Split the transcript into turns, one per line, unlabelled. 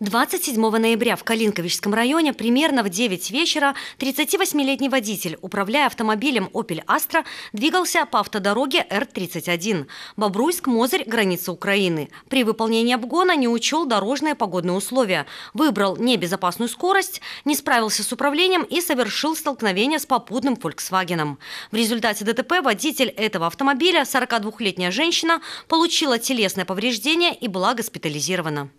27 ноября в Калинковичском районе примерно в 9 вечера 38-летний водитель, управляя автомобилем «Опель Астра», двигался по автодороге Р-31 Бобруйск-Мозырь, граница Украины. При выполнении обгона не учел дорожные погодные условия, выбрал небезопасную скорость, не справился с управлением и совершил столкновение с попутным «Фольксвагеном». В результате ДТП водитель этого автомобиля, 42-летняя женщина, получила телесное повреждение и была госпитализирована.